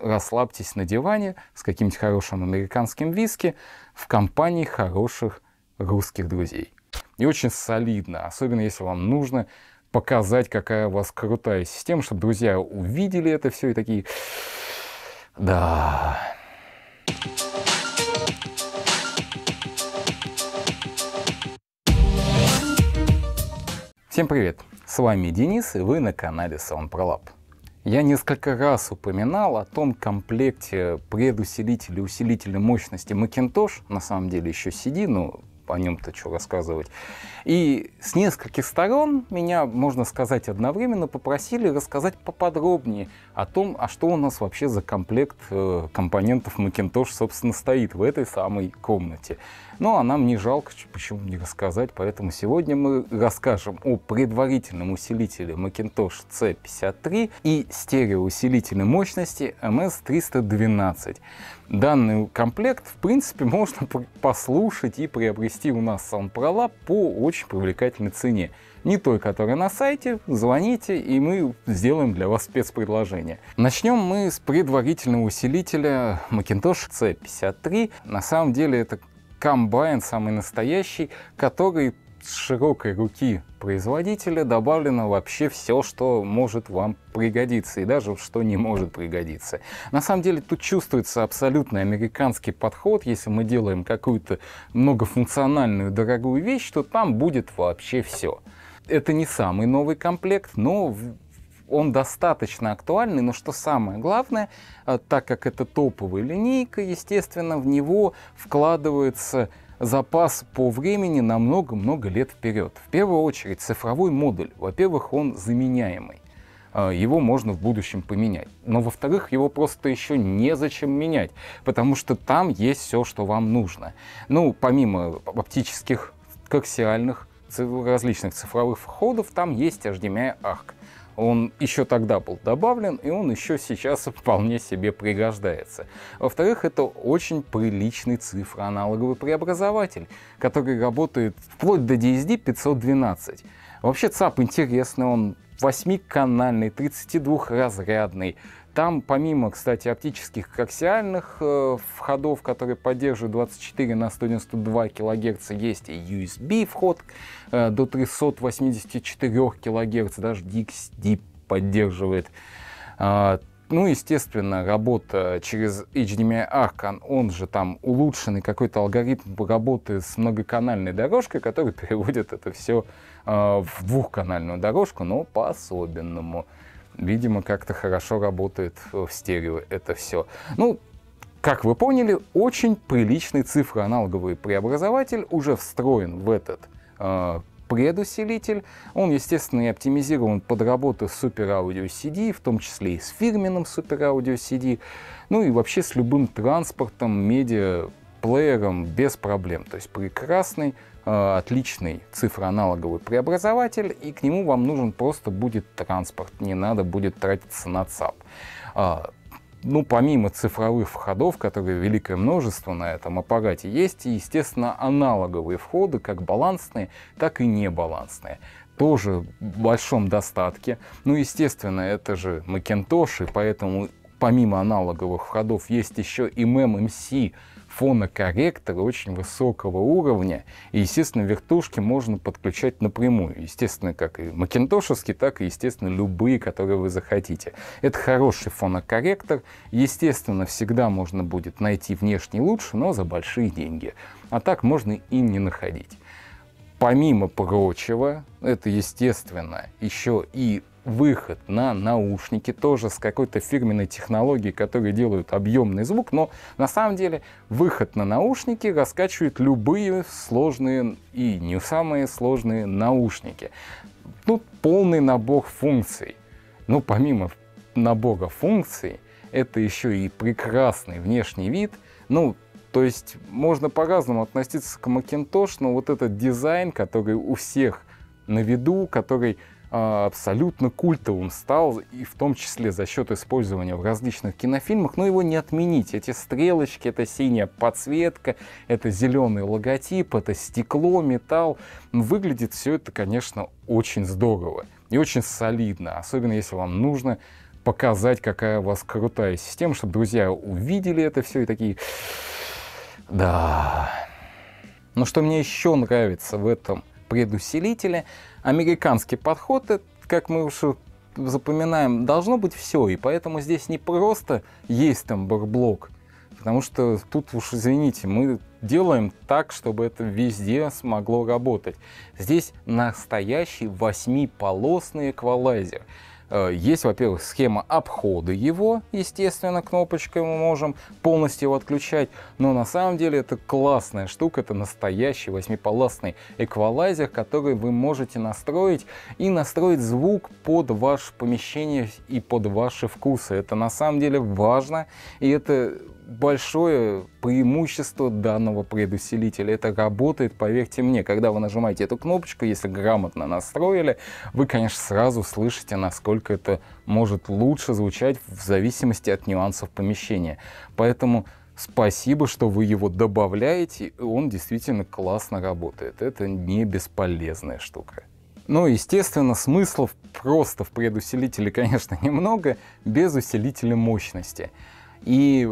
расслабьтесь на диване с каким-нибудь хорошим американским виски в компании хороших русских друзей. И очень солидно, особенно если вам нужно показать, какая у вас крутая система, чтобы друзья увидели это все и такие... Да... Всем привет! С вами Денис, и вы на канале SoundProLab. Я несколько раз упоминал о том комплекте предусилителей, усилителей мощности Macintosh, на самом деле еще CD, но о нем-то что рассказывать. И с нескольких сторон меня, можно сказать, одновременно попросили рассказать поподробнее о том, а что у нас вообще за комплект э, компонентов Macintosh, собственно, стоит в этой самой комнате. Ну, а нам не жалко, почему не рассказать, поэтому сегодня мы расскажем о предварительном усилителе Macintosh C53 и стереоусилительной мощности MS312. Данный комплект, в принципе, можно послушать и приобрести у нас в SoundProLab по очень привлекательной цене не той, которая на сайте, звоните, и мы сделаем для вас спецпредложение. Начнем мы с предварительного усилителя Macintosh C53. На самом деле это комбайн самый настоящий, который с широкой руки производителя добавлено вообще все, что может вам пригодиться и даже что не может пригодиться. На самом деле тут чувствуется абсолютный американский подход. Если мы делаем какую-то многофункциональную дорогую вещь, то там будет вообще все это не самый новый комплект, но он достаточно актуальный, но что самое главное, э, так как это топовая линейка, естественно, в него вкладывается запас по времени на много-много лет вперед. В первую очередь цифровой модуль. Во-первых, он заменяемый. Э, его можно в будущем поменять. Но во-вторых, его просто еще незачем менять, потому что там есть все, что вам нужно. Ну, помимо оптических, коаксиальных различных цифровых входов, там есть HDMI ARC. Он еще тогда был добавлен, и он еще сейчас вполне себе пригождается. Во-вторых, это очень приличный цифроаналоговый преобразователь, который работает вплоть до DSD 512. Вообще ЦАП интересный, он восьмиканальный, 32-разрядный. Там помимо, кстати, оптических коаксиальных э, входов, которые поддерживают 24 на 192 кГц, есть и USB вход э, до 384 кГц, даже DXD поддерживает. А, ну, естественно, работа через HDMI Arcan, он же там улучшенный какой-то алгоритм работы с многоканальной дорожкой, который переводит это все э, а, в двухканальную дорожку, но по-особенному. Видимо, как-то хорошо работает э, в стерео это все. Ну, как вы поняли, очень приличный цифроаналоговый преобразователь уже встроен в этот а, предусилитель. Он, естественно, и оптимизирован под работу с Super Audio CD, в том числе и с фирменным Super Audio CD, ну и вообще с любым транспортом, медиа, плеером без проблем. То есть прекрасный, э, отличный цифроаналоговый преобразователь, и к нему вам нужен просто будет транспорт, не надо будет тратиться на ЦАП. А, ну, помимо цифровых входов, которые великое множество на этом аппарате, есть и, естественно, аналоговые входы, как балансные, так и небалансные. Тоже в большом достатке. Ну, естественно, это же Macintosh, и поэтому помимо аналоговых входов есть еще и MMMC, фонокорректоры очень высокого уровня. И, естественно, вертушки можно подключать напрямую. Естественно, как и макинтошевские, так и, естественно, любые, которые вы захотите. Это хороший фонокорректор. Естественно, всегда можно будет найти внешний лучше, но за большие деньги. А так можно и не находить. Помимо прочего, это естественно еще и выход на наушники тоже с какой-то фирменной технологией, которые делают объемный звук, но на самом деле выход на наушники раскачивает любые сложные и не самые сложные наушники. Тут ну, полный набор функций. Но ну, помимо набора функций, это еще и прекрасный внешний вид. Ну, то есть можно по-разному относиться к Macintosh, но вот этот дизайн, который у всех на виду, который а, абсолютно культовым стал, и в том числе за счет использования в различных кинофильмах, но его не отменить. Эти стрелочки, это синяя подсветка, это зеленый логотип, это стекло, металл. Выглядит все это, конечно, очень здорово и очень солидно, особенно если вам нужно показать, какая у вас крутая система, чтобы друзья увидели это все и такие... Да... Но что мне еще нравится в этом предусилители. Американский подход, э, как мы уже запоминаем, должно быть все, и поэтому здесь не просто есть там барблок, потому что тут уж, извините, мы делаем так, чтобы это везде смогло работать. Здесь настоящий восьмиполосный эквалайзер. Э, есть, во-первых, схема обхода его, естественно, кнопочкой мы можем полностью его отключать, но на самом деле это классная штука, это настоящий восьмиполосный эквалайзер, который вы можете настроить и настроить звук под ваше помещение и под ваши вкусы. Это на самом деле важно, и это большое преимущество данного предусилителя. Это работает, поверьте мне, когда вы нажимаете эту кнопочку, если грамотно настроили, вы, конечно, сразу слышите, насколько это может лучше звучать в зависимости от нюансов помещения. Поэтому спасибо, что вы его добавляете, он действительно классно работает. Это не бесполезная штука. Ну, естественно, смыслов просто в предусилителе, конечно, немного, без усилителя мощности. И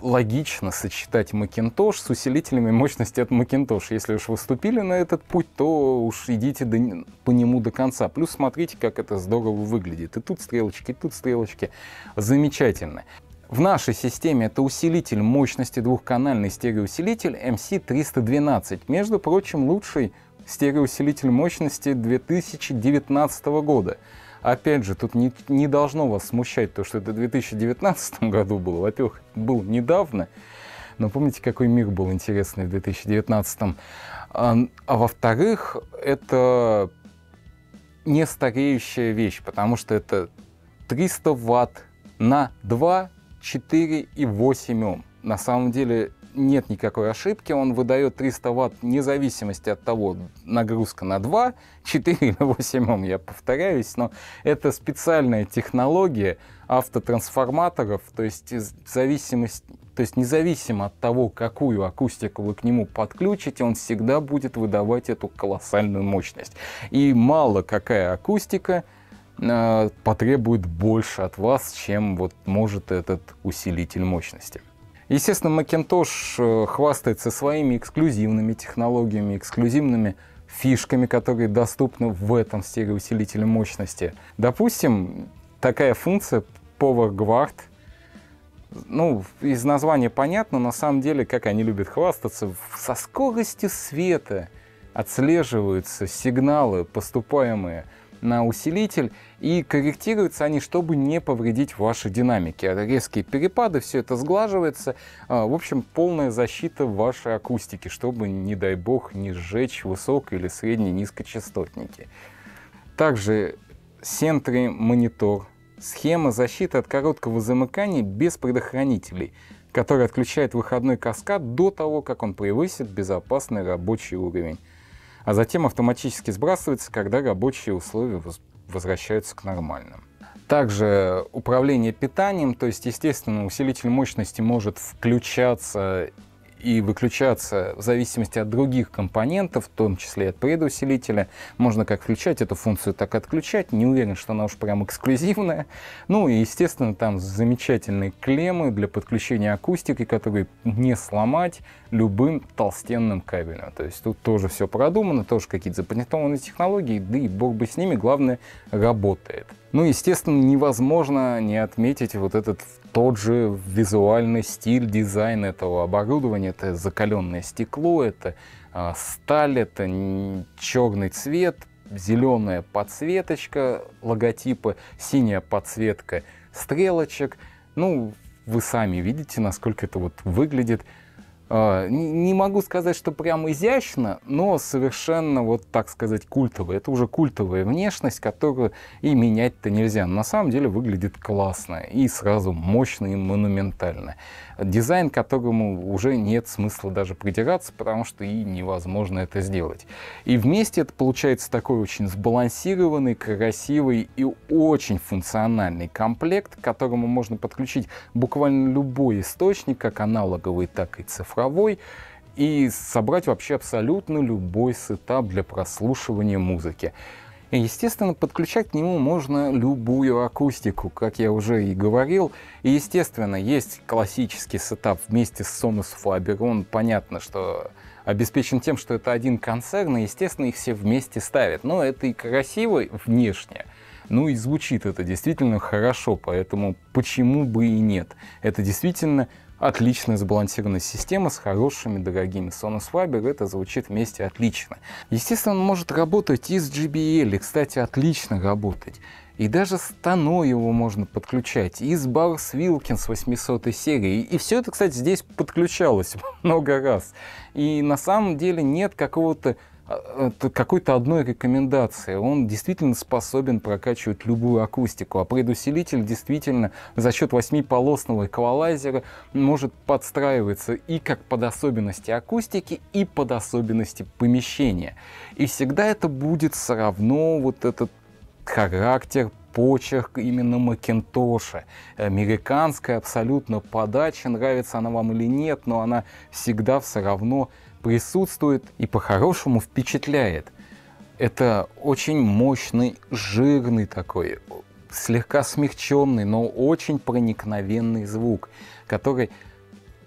логично сочетать Macintosh с усилителями мощности от Macintosh. Если уж выступили на этот путь, то уж идите до, по нему до конца. Плюс смотрите, как это здорово выглядит. И тут стрелочки, и тут стрелочки. Замечательно. В нашей системе это усилитель мощности двухканальный стереоусилитель MC312. Между прочим, лучший стереоусилитель мощности 2019 года опять же, тут не, не должно вас смущать то, что это в 2019 году было. Во-первых, был недавно, но помните, какой мир был интересный в 2019? А, а во-вторых, это не стареющая вещь, потому что это 300 ватт на 2, 4 и 8 Ом. На самом деле нет никакой ошибки, он выдает 300 ватт независимости от того, нагрузка на 2, 4 или 8 Ом, я повторяюсь, но это специальная технология автотрансформаторов, то есть, зависимость, то есть независимо от того, какую акустику вы к нему подключите, он всегда будет выдавать эту колоссальную мощность. И мало какая акустика э, потребует больше от вас, чем вот может этот усилитель мощности. Естественно, Macintosh э, хвастается своими эксклюзивными технологиями, эксклюзивными фишками, которые доступны в этом стереоусилителе мощности. Допустим, такая функция Power Guard, ну, из названия понятно, на самом деле, как они любят хвастаться, со скоростью света отслеживаются сигналы, поступаемые на усилитель, и корректируются они, чтобы не повредить ваши динамики. А резкие перепады, все это сглаживается. А, в общем, полная защита вашей акустики, чтобы, не дай бог, не сжечь высоко- или средне-низкочастотники. Также сентры монитор, схема защиты от короткого замыкания без предохранителей, который отключает выходной каскад до того, как он превысит безопасный рабочий уровень а затем автоматически сбрасывается, когда рабочие условия возвращаются к нормальным. Также управление питанием, то есть, естественно, усилитель мощности может включаться и выключаться в зависимости от других компонентов, в том числе от предусилителя. Можно как включать эту функцию, так и отключать. Не уверен, что она уж прям эксклюзивная. Ну и, естественно, там замечательные клеммы для подключения акустики, которые не сломать любым толстенным кабелем. То есть тут тоже все продумано, тоже какие-то запатентованные технологии, да и бог бы с ними, главное, работает. Ну, естественно, невозможно не отметить вот этот тот же визуальный стиль, дизайн этого оборудования. Это закаленное стекло, это э, сталь, это черный цвет, зеленая подсветочка логотипа, синяя подсветка стрелочек. Ну, вы сами видите, насколько это вот выглядит. А, не могу сказать, что прям изящно, но совершенно, вот так сказать, культовая. Это уже культовая внешность, которую и менять-то нельзя. на самом деле выглядит классно и сразу мощно и монументально. Дизайн, к которому уже нет смысла даже придираться, потому что и невозможно это сделать. И вместе это получается такой очень сбалансированный, красивый и очень функциональный комплект, к которому можно подключить буквально любой источник, как аналоговый, так и цифровой звуковой и собрать вообще абсолютно любой сетап для прослушивания музыки. И, естественно, подключать к нему можно любую акустику, как я уже и говорил. И, естественно, есть классический сетап вместе с Sonus Faber. Он, понятно, что обеспечен тем, что это один концерн, и, естественно, их все вместе ставят. Но это и красиво внешне, ну и звучит это действительно хорошо, поэтому почему бы и нет. Это действительно отличная сбалансированная система с хорошими дорогими Sonos Fiber, это звучит вместе отлично. Естественно, он может работать и с JBL, и, кстати, отлично работать. И даже стану его можно подключать, и с Барс Вилкинс 800 серии. И все это, кстати, здесь подключалось много раз. И на самом деле нет какого-то а, какой-то одной рекомендации. Он действительно способен прокачивать любую акустику, а предусилитель действительно за счет восьмиполосного эквалайзера может подстраиваться и как под особенности акустики, и под особенности помещения. И всегда это будет все равно вот этот характер, почерк именно Макинтоша. Американская абсолютно подача, нравится она вам или нет, но она всегда все равно присутствует и по-хорошему впечатляет. Это очень мощный, жирный такой, слегка смягченный, но очень проникновенный звук, который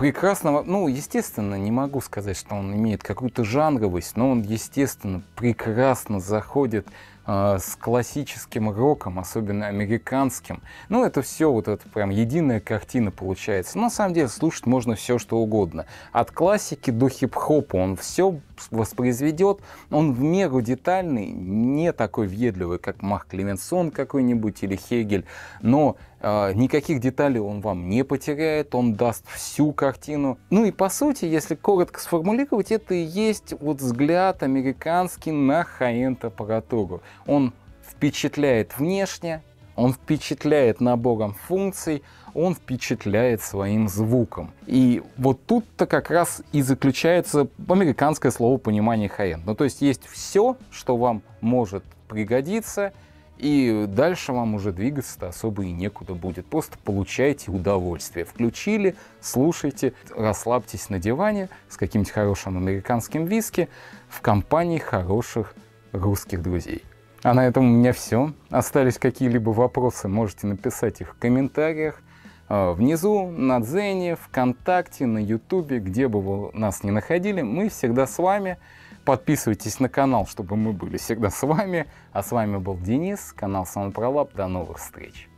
прекрасного, ну, естественно, не могу сказать, что он имеет какую-то жанровость, но он, естественно, прекрасно заходит а, с классическим роком, особенно американским. Ну, это все вот это прям единая картина получается. на самом деле слушать можно все, что угодно. От классики до хип-хопа он все воспроизведет. Он в меру детальный, не такой въедливый, как Марк Клеменсон какой-нибудь или Хегель, но а, никаких деталей он вам не потеряет, он даст всю картину. Ну и по сути, если коротко сформулировать, это и есть вот взгляд американский на хай-энд аппаратуру. Он впечатляет внешне, он впечатляет набором функций, он впечатляет своим звуком. И вот тут-то как раз и заключается американское слово понимание хай-энд. Ну то есть есть все, что вам может пригодиться, и дальше вам уже двигаться-то особо и некуда будет. Просто получайте удовольствие. Включили, слушайте, расслабьтесь на диване с каким-нибудь хорошим американским виски в компании хороших русских друзей. А на этом у меня все. Остались какие-либо вопросы, можете написать их в комментариях. А, внизу, на Дзене, ВКонтакте, на Ютубе, где бы вы нас ни находили, мы всегда с вами. Подписывайтесь на канал, чтобы мы были всегда с вами. А с вами был Денис, канал Самопролаб. До новых встреч!